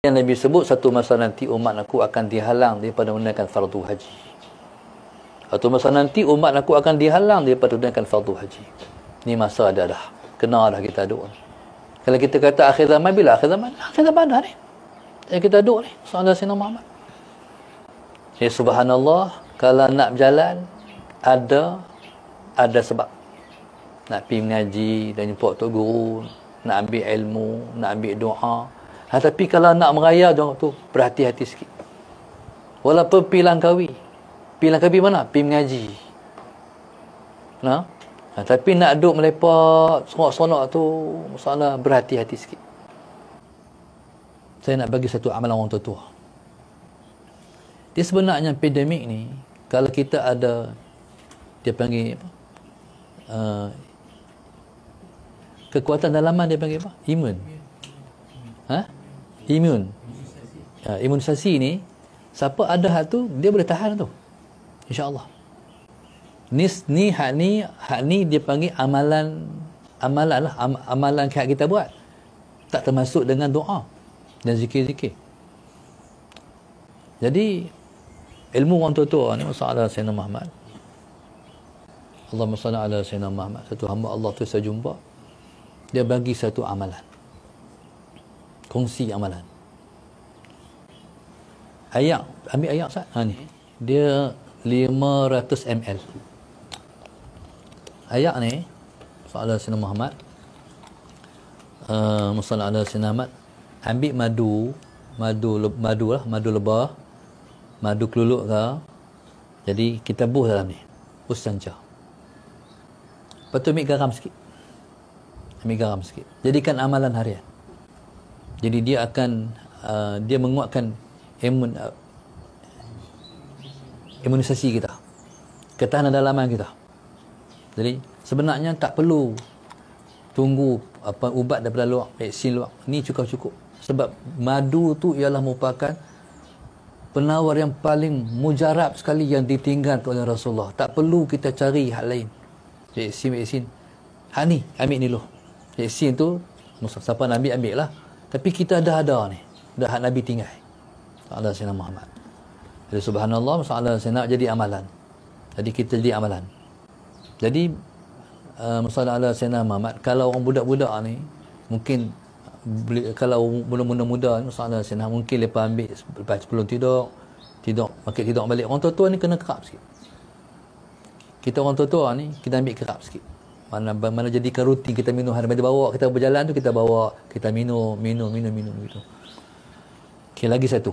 Yang Nabi sebut satu masa nanti umat aku akan dihalang daripada menunaikan fardu haji. Satu masa nanti umat aku akan dihalang daripada menunaikan fardu haji. Ni masa ada dah. Kena dah kita duk ni. Kalau kita kata akhir zaman bila akhir zaman? Akhir zaman dah ni. Yang kita duk ni. Soalan Sina Muhammad. Ya subhanallah, kalau nak berjalan, ada ada sebab. Nak pergi mengaji dan jumpa Tok Guru, nak ambil ilmu, nak ambil doa. Ha, tapi kalau nak meraya jangan tu berhati-hati sikit. Walaupun pi langkawi. Pi langkawi mana? Pi mengaji. Nah. Ha? ha? tapi nak duduk melepak sorak-sorak tu masalah berhati-hati sikit. Saya nak bagi satu amalan orang tua-tua. Dia sebenarnya pandemik ni kalau kita ada dia panggil apa? Uh, kekuatan dalaman dia panggil apa? Iman. Yeah imun ha, imunisasi ni siapa ada hak tu dia boleh tahan tu insyaallah ni ni hak ni hak ni dia panggil amalan amalan lah am, amalan kayak kita buat tak termasuk dengan doa dan zikir-zikir jadi ilmu orang tua-tua ni masalah Sayyidina Muhammad Allah salli ala Sayyidina Muhammad satu hamba Allah tu saya jumpa dia bagi satu amalan kongsi amalan ayak ambil ayak sat ha ni dia 500 ml ayak ni soalan sini Muhammad uh, musalla ala sinamat ambil madu madu madu lah madu lebah madu keluluk ke jadi kita buh dalam ni buh sanca lepas ambil garam sikit ambil garam sikit jadikan amalan harian jadi dia akan uh, dia menguatkan imun uh, imunisasi kita ketahanan dalaman kita jadi sebenarnya tak perlu tunggu apa ubat daripada luar vaksin luar ni cukup-cukup sebab madu tu ialah merupakan penawar yang paling mujarab sekali yang ditinggalkan oleh Rasulullah tak perlu kita cari hal lain vaksin-vaksin ha ni ambil ni loh. vaksin tu siapa nak ambil ambil lah tapi kita dah ada ni. Dah Nabi tinggal. Masalah Sayyidina Muhammad. Jadi subhanallah masalah saya nak jadi amalan. Jadi kita jadi amalan. Jadi uh, masalah ala Muhammad. Kalau orang budak-budak ni. Mungkin kalau belum muda-muda ni masalah Sayyidina Mungkin lepas ambil lepas 10 tidur. Tidur. Makin tidur balik. Orang tua-tua ni kena kerap sikit. Kita orang tua-tua ni kita ambil kerap sikit mana mana jadi rutin kita minum hari, dia bawa kita berjalan tu kita bawa kita minum minum minum minum gitu okey lagi satu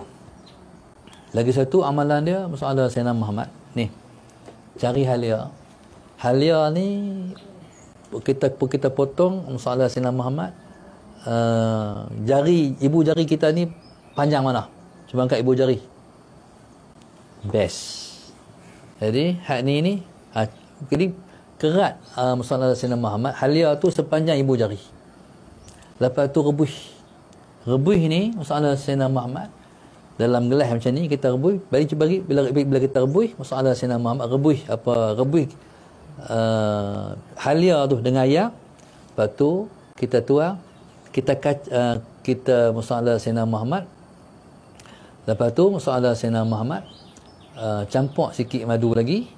lagi satu amalan dia masalah Sayyidina Muhammad ni cari halia halia ni kita kita potong masalah Sayyidina Muhammad uh, jari ibu jari kita ni panjang mana cuba angkat ibu jari best jadi hak ni ni ha, jadi kerat uh, musallah Sayyidina Muhammad halia tu sepanjang ibu jari lepas tu rebus rebus ni musallah Sayyidina Muhammad dalam gelas macam ni kita rebus bagi bagi bila, bila kita rebus musallah Sayyidina Muhammad rebus apa rebus uh, ah, halia tu dengan air lepas tu kita tuang kita uh, kita musallah Sayyidina Muhammad lepas tu musallah Sayyidina Muhammad uh, campur sikit madu lagi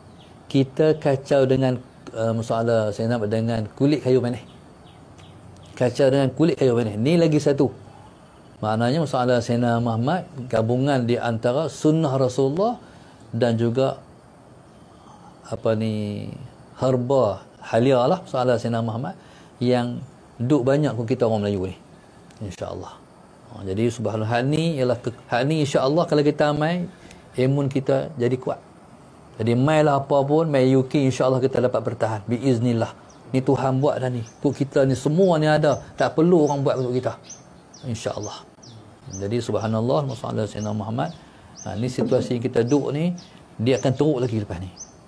kita kacau dengan uh, masalah senap dengan kulit kayu manis. Kaca dengan kulit kayu manis. Ni lagi satu. Maknanya masalah Sena Muhammad gabungan di antara sunnah Rasulullah dan juga apa ni herba halia lah masalah Sena Muhammad yang duk banyak pun kita orang Melayu ni. InsyaAllah. Ha, jadi subhanallah ni ialah ke, ni insyaAllah kalau kita amai imun kita jadi kuat. Jadi mai lah apa pun, mai UK insya-Allah kita dapat bertahan biiznillah. Ni Tuhan buat dah ni. Kok kita ni semua ni ada, tak perlu orang buat untuk kita. Insya-Allah. Jadi subhanallah, masya-Allah Muhammad. Ha, ni situasi yang kita duduk ni dia akan teruk lagi lepas ni.